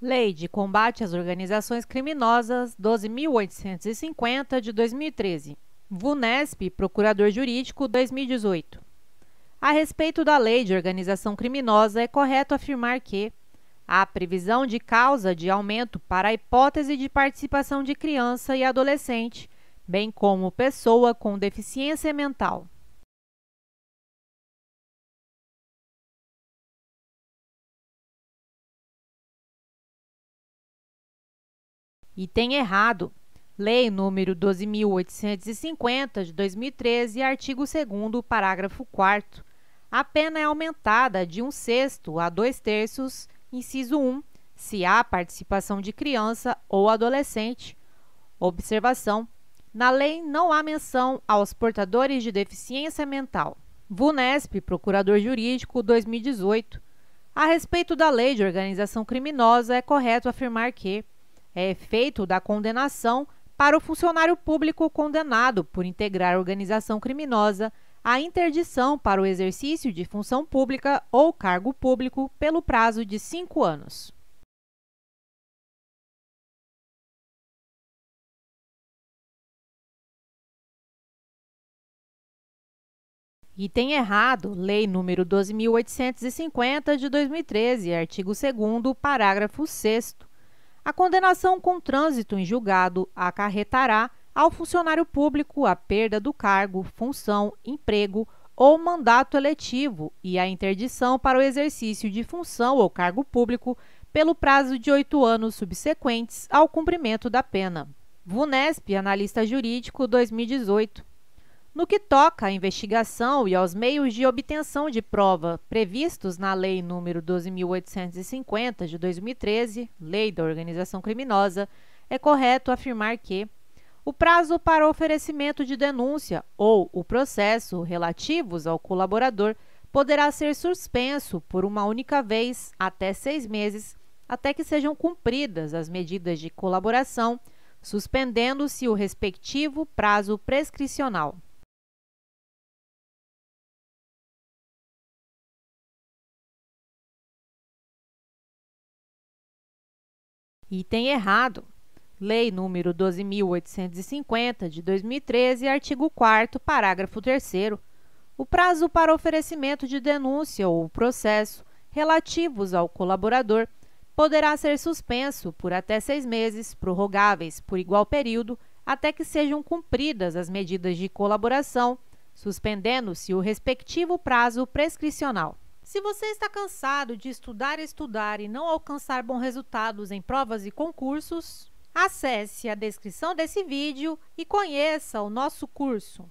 Lei de Combate às Organizações Criminosas 12.850 de 2013. VUNESP, Procurador Jurídico 2018. A respeito da Lei de Organização Criminosa, é correto afirmar que há previsão de causa de aumento para a hipótese de participação de criança e adolescente, bem como pessoa com deficiência mental. Item errado. Lei número 12.850, de 2013, artigo 2 parágrafo 4 A pena é aumentada de um sexto a dois terços, inciso 1, se há participação de criança ou adolescente. Observação. Na lei não há menção aos portadores de deficiência mental. VUNESP, Procurador Jurídico, 2018. A respeito da lei de organização criminosa, é correto afirmar que é efeito da condenação para o funcionário público condenado por integrar organização criminosa a interdição para o exercício de função pública ou cargo público pelo prazo de cinco anos. Item errado, Lei nº 12.850 de 2013, artigo 2 parágrafo 6 a condenação com trânsito em julgado acarretará ao funcionário público a perda do cargo, função, emprego ou mandato eletivo e a interdição para o exercício de função ou cargo público pelo prazo de oito anos subsequentes ao cumprimento da pena. VUNESP, analista jurídico 2018. No que toca à investigação e aos meios de obtenção de prova previstos na Lei nº 12.850 de 2013, Lei da Organização Criminosa, é correto afirmar que o prazo para oferecimento de denúncia ou o processo relativos ao colaborador poderá ser suspenso por uma única vez até seis meses, até que sejam cumpridas as medidas de colaboração, suspendendo-se o respectivo prazo prescricional. Item errado. Lei número 12.850, de 2013, artigo 4 parágrafo 3 o prazo para oferecimento de denúncia ou processo relativos ao colaborador poderá ser suspenso por até seis meses, prorrogáveis por igual período, até que sejam cumpridas as medidas de colaboração, suspendendo-se o respectivo prazo prescricional. Se você está cansado de estudar, estudar e não alcançar bons resultados em provas e concursos, acesse a descrição desse vídeo e conheça o nosso curso.